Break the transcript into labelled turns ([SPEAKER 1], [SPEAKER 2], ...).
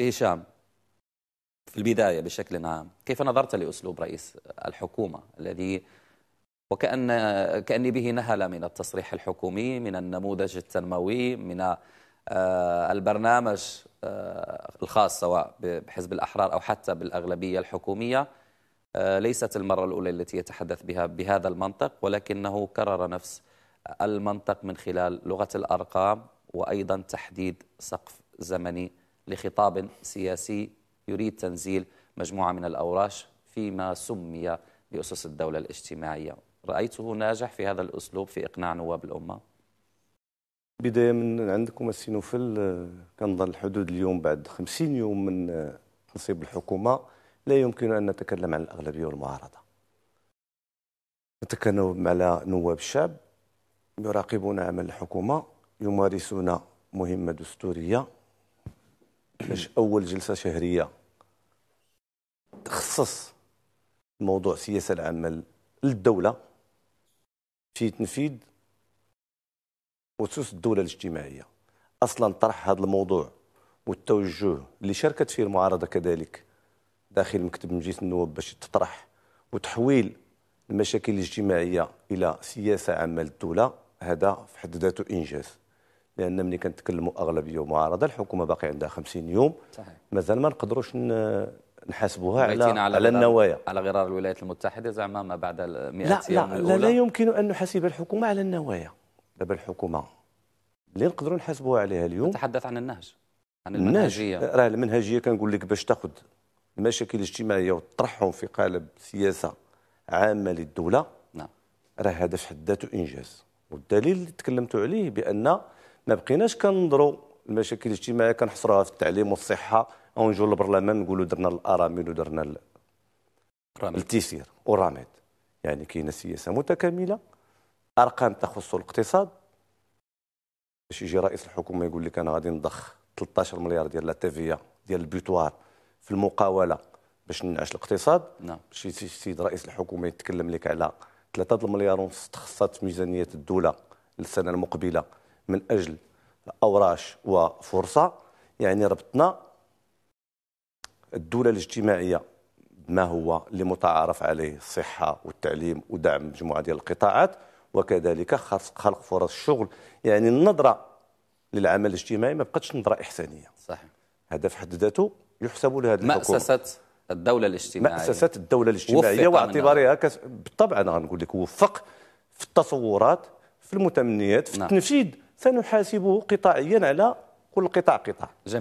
[SPEAKER 1] هشام في البداية بشكل عام كيف نظرت لأسلوب رئيس الحكومة الذي وكأن كأني به نهل من التصريح الحكومي من النموذج التنموي من آه، البرنامج آه، الخاص سواء بحزب الأحرار أو حتى بالأغلبية الحكومية آه، ليست المرة الأولى التي يتحدث بها بهذا المنطق ولكنه كرر نفس المنطق من خلال لغة الأرقام وأيضا تحديد سقف زمني لخطاب سياسي يريد تنزيل مجموعة من الأوراش فيما سمي بأسس الدولة الاجتماعية رأيته ناجح في هذا الأسلوب في إقناع نواب الأمة
[SPEAKER 2] بداية من عندكم السينوفل آه، كنظن الحدود اليوم بعد 50 يوم من آه، تنصيب الحكومة لا يمكن أن نتكلم عن الأغلبية والمعارضة نتكلم على نواب الشعب يراقبون عمل الحكومة يمارسون مهمة دستورية باش اول جلسه شهريه تخصص موضوع السياسه العامه للدوله في تنفيذ اسس الدوله الاجتماعيه اصلا طرح هذا الموضوع والتوجه اللي شاركت فيه المعارضه كذلك داخل مكتب مجلس النواب باش تطرح وتحويل المشاكل الاجتماعيه الى سياسه عامه للدوله هذا في حد ذاته انجاز لان ملي كنتكلموا اغلبيه معارضه الحكومه باقي عندها 50 يوم صحيح مازال ما نقدروش نحاسبوها على على, على النوايا
[SPEAKER 1] على غرار الولايات المتحده زعما ما بعد 100 يوم لا, لا لا
[SPEAKER 2] يمكن ان نحاسب الحكومه على النوايا دابا الحكومه اللي نقدروا نحاسبوها عليها اليوم نتحدث عن النهج عن المنهجيه راه المنهجيه كنقول لك باش تاخذ المشاكل الاجتماعيه وتطرحهم في قالب سياسه عامه للدوله نعم راه هذا في حد ذاته انجاز والدليل اللي تكلمتوا عليه بان ما بقيناش كننظروا المشاكل الاجتماعيه كنحصروها في التعليم والصحه او نجوا للبرلمان نقولوا درنا الارامل ودرنا التيسير ورامد يعني كاينه سياسه متكامله ارقام تخص الاقتصاد باش يجي رئيس الحكومه يقول لك انا غادي نضخ 13 مليار ديال لا تيفيا ديال البيتوار في المقاوله باش ننعش الاقتصاد نعم باش السيد رئيس الحكومه يتكلم لك على 3 مليار ونص تخصصات ميزانيه الدوله للسنه المقبله من أجل أوراش وفرصة يعني ربطنا الدولة الاجتماعية ما هو اللي متعارف عليه الصحة والتعليم ودعم مجموعة ديال القطاعات وكذلك خلق فرص الشغل يعني النظرة للعمل الاجتماعي ما بقتش نظرة إحسانية صحيح هذا في حد ذاته يحسب لهذا مأسسة
[SPEAKER 1] الدولة الاجتماعية مأسسة الدولة الاجتماعية واعتبارها
[SPEAKER 2] كس... بالطبع أنا غنقول لك وفق في التصورات في المتمنيات في نعم. التنفيذ سنحاسبه قطاعيا على كل قطاع قطاع